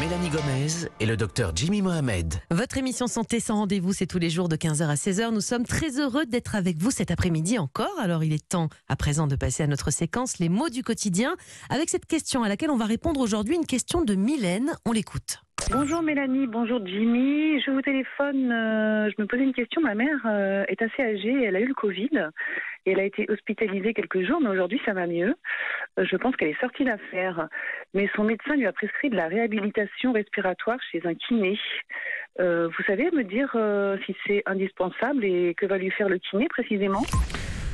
Mélanie Gomez et le docteur Jimmy Mohamed. Votre émission Santé sans rendez-vous, c'est tous les jours de 15h à 16h. Nous sommes très heureux d'être avec vous cet après-midi encore. Alors il est temps à présent de passer à notre séquence Les mots du quotidien avec cette question à laquelle on va répondre aujourd'hui, une question de Mylène. On l'écoute. Bonjour Mélanie, bonjour Jimmy. Je vous téléphone, euh, je me posais une question. Ma mère euh, est assez âgée, elle a eu le Covid et elle a été hospitalisée quelques jours, mais aujourd'hui ça va mieux. Euh, je pense qu'elle est sortie d'affaire, mais son médecin lui a prescrit de la réhabilitation respiratoire chez un kiné. Euh, vous savez me dire euh, si c'est indispensable et que va lui faire le kiné précisément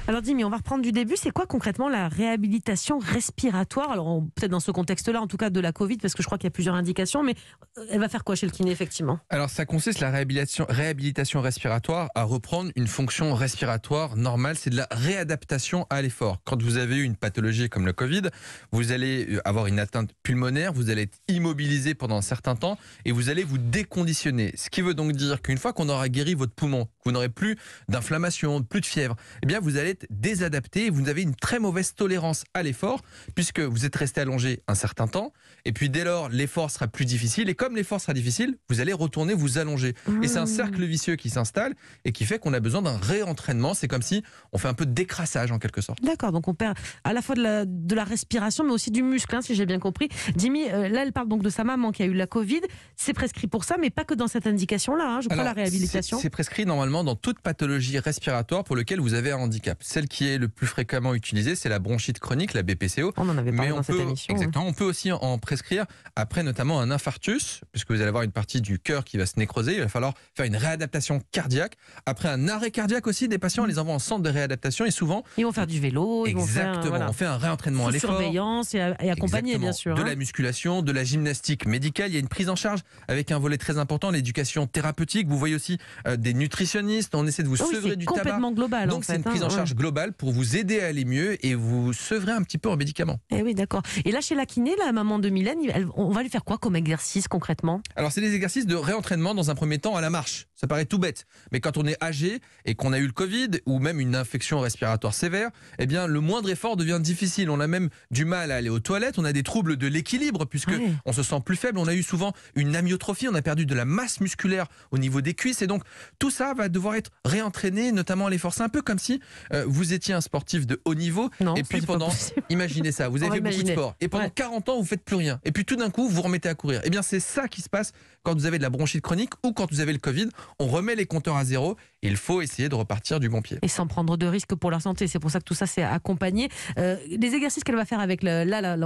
alors dis, on va reprendre du début. C'est quoi concrètement la réhabilitation respiratoire Alors peut-être dans ce contexte-là, en tout cas de la Covid, parce que je crois qu'il y a plusieurs indications, mais euh, elle va faire quoi chez le kiné effectivement Alors ça consiste la réhabilitation, respiratoire à reprendre une fonction respiratoire normale. C'est de la réadaptation à l'effort. Quand vous avez eu une pathologie comme le Covid, vous allez euh, avoir une atteinte pulmonaire, vous allez être immobilisé pendant un certain temps et vous allez vous déconditionner. Ce qui veut donc dire qu'une fois qu'on aura guéri votre poumon, vous n'aurez plus d'inflammation, plus de fièvre, eh bien vous allez désadapté, vous avez une très mauvaise tolérance à l'effort, puisque vous êtes resté allongé un certain temps, et puis dès lors, l'effort sera plus difficile, et comme l'effort sera difficile, vous allez retourner vous allonger. Et c'est un mmh. cercle vicieux qui s'installe, et qui fait qu'on a besoin d'un réentraînement, c'est comme si on fait un peu de décrassage en quelque sorte. D'accord, donc on perd à la fois de la, de la respiration, mais aussi du muscle, hein, si j'ai bien compris. Jimmy, euh, là, elle parle donc de sa maman qui a eu la Covid, c'est prescrit pour ça, mais pas que dans cette indication-là, hein. je crois, la réhabilitation. C'est prescrit normalement dans toute pathologie respiratoire pour laquelle vous avez un handicap celle qui est le plus fréquemment utilisée, c'est la bronchite chronique, la BPCO. On en avait parlé dans peut, émission. Exactement. On peut aussi en prescrire après notamment un infarctus, puisque vous allez avoir une partie du cœur qui va se nécroser. Il va falloir faire une réadaptation cardiaque. Après un arrêt cardiaque aussi, des patients, on mm. les envoie en centre de réadaptation et souvent. Ils vont faire du vélo. Exactement. On fait un réentraînement à l'effort. Surveillance et, et accompagné, bien sûr. De hein. la musculation, de la gymnastique médicale. Il y a une prise en charge avec un volet très important, l'éducation thérapeutique. Vous voyez aussi euh, des nutritionnistes. On essaie de vous sevrer du tabac. C'est global. Donc c'est une prise en hein, charge global pour vous aider à aller mieux et vous sevrez un petit peu en médicaments. Eh oui, d'accord. Et là, chez la kiné, la maman de Mylène, on va lui faire quoi comme exercice concrètement Alors, c'est des exercices de réentraînement dans un premier temps à la marche. Ça paraît tout bête, mais quand on est âgé et qu'on a eu le Covid ou même une infection respiratoire sévère, eh bien, le moindre effort devient difficile. On a même du mal à aller aux toilettes, on a des troubles de l'équilibre puisque ah on se sent plus faible. On a eu souvent une amyotrophie, on a perdu de la masse musculaire au niveau des cuisses et donc tout ça va devoir être réentraîné, notamment à l'effort. C'est un peu comme si euh, vous étiez un sportif de haut niveau, non, et puis pendant, imaginez ça, vous avez fait beaucoup de sport, et pendant 40 ans, vous faites plus rien, et puis tout d'un coup, vous remettez à courir. et eh bien, c'est ça qui se passe quand vous avez de la bronchite chronique ou quand vous avez le Covid. On remet les compteurs à zéro, il faut essayer de repartir du bon pied. Et sans prendre de risques pour leur santé, c'est pour ça que tout ça, c'est accompagné. les euh, exercices qu'elle va faire avec, le, là, là,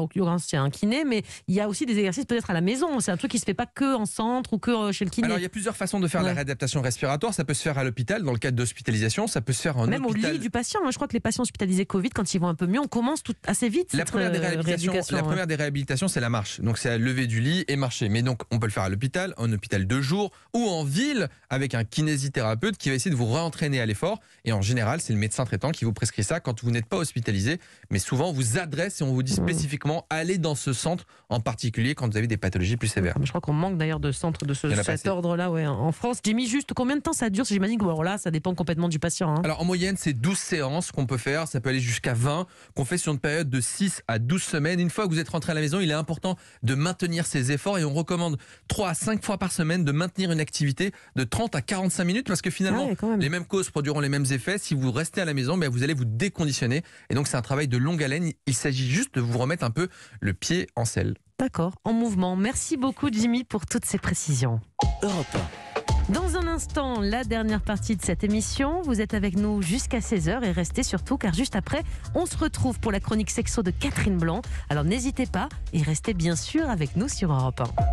un kiné, mais il y a aussi des exercices peut-être à la maison. C'est un truc qui se fait pas que en centre ou que euh, chez le kiné. Alors, il y a plusieurs façons de faire la réadaptation respiratoire. Ça peut se faire à l'hôpital, dans le cadre d'hospitalisation. Ça peut se faire en Même hôpital. au lit du patient. Hein. Je crois que les patients hospitalisés Covid, quand ils vont un peu mieux, on commence tout assez vite. La première des euh, réhabilitations, la première des réhabilitations, c'est la marche. Donc c'est lever du lit et marcher. Mais donc on peut le faire à l'hôpital, en hôpital de jour ou en ville avec un kinésithérapeute qui va essayer de vous réentraîner à l'effort. Et en général, c'est le médecin traitant qui vous prescrit ça quand vous n'êtes pas hospitalisé. Mais souvent, on vous adresse et on vous dit mmh. spécifiquement allez dans ce centre en particulier quand vous avez des pathologies plus sévères. Je crois qu'on manque d'ailleurs de centres de ce, cet ordre-là ouais, en France. mis juste combien de temps ça dure J'imagine que bon, là, ça dépend complètement du patient. Hein. Alors en moyenne, c'est 12 séances qu'on peut faire, ça peut aller jusqu'à 20, qu'on fait sur une période de 6 à 12 semaines. Une fois que vous êtes rentré à la maison, il est important de maintenir ces efforts et on recommande 3 à 5 fois par semaine de maintenir une activité de 30 à 45 minutes parce que finalement, les mêmes causes produiront les mêmes effets. Si vous restez à la maison, ben, vous allez vous déconditionner. Et donc, c'est un travail de longue haleine. Il s'agit juste de vous remettre un peu le pied en selle. D'accord, en mouvement. Merci beaucoup, Jimmy, pour toutes ces précisions. Europe dans un instant, la dernière partie de cette émission. Vous êtes avec nous jusqu'à 16h et restez surtout car juste après, on se retrouve pour la chronique sexo de Catherine Blanc. Alors n'hésitez pas et restez bien sûr avec nous sur Europe 1.